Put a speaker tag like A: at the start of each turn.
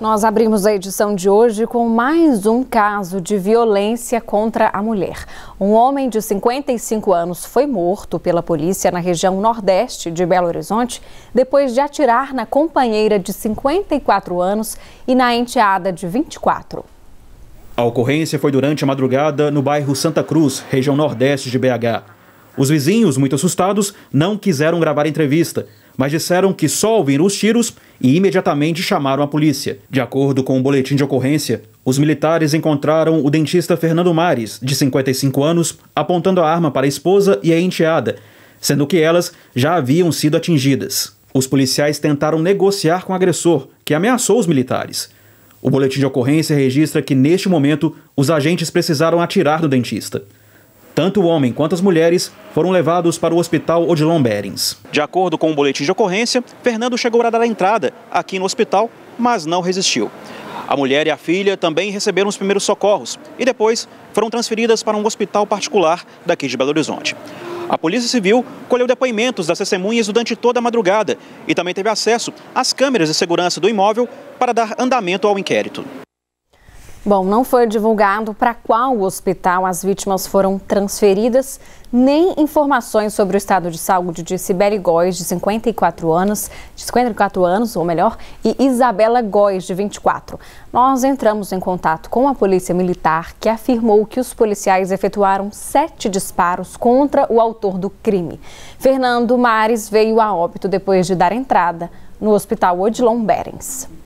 A: Nós abrimos a edição de hoje com mais um caso de violência contra a mulher. Um homem de 55 anos foi morto pela polícia na região nordeste de Belo Horizonte depois de atirar na companheira de 54 anos e na enteada de 24.
B: A ocorrência foi durante a madrugada no bairro Santa Cruz, região nordeste de BH. Os vizinhos, muito assustados, não quiseram gravar a entrevista, mas disseram que só ouviram os tiros e imediatamente chamaram a polícia. De acordo com o um boletim de ocorrência, os militares encontraram o dentista Fernando Mares, de 55 anos, apontando a arma para a esposa e a enteada, sendo que elas já haviam sido atingidas. Os policiais tentaram negociar com o agressor, que ameaçou os militares. O boletim de ocorrência registra que, neste momento, os agentes precisaram atirar no dentista. Tanto o homem quanto as mulheres foram levados para o hospital Odilon Berens. De acordo com o boletim de ocorrência, Fernando chegou a dar a entrada aqui no hospital, mas não resistiu. A mulher e a filha também receberam os primeiros socorros e depois foram transferidas para um hospital particular daqui de Belo Horizonte. A Polícia Civil colheu depoimentos das testemunhas durante toda a madrugada e também teve acesso às câmeras de segurança do imóvel para dar andamento ao inquérito.
A: Bom, não foi divulgado para qual hospital as vítimas foram transferidas, nem informações sobre o estado de saúde de Sibeli Góes, de 54 anos, de 54 anos, ou melhor, e Isabela Góes, de 24. Nós entramos em contato com a Polícia Militar, que afirmou que os policiais efetuaram sete disparos contra o autor do crime. Fernando Mares veio a óbito depois de dar entrada no Hospital Odilon Berens.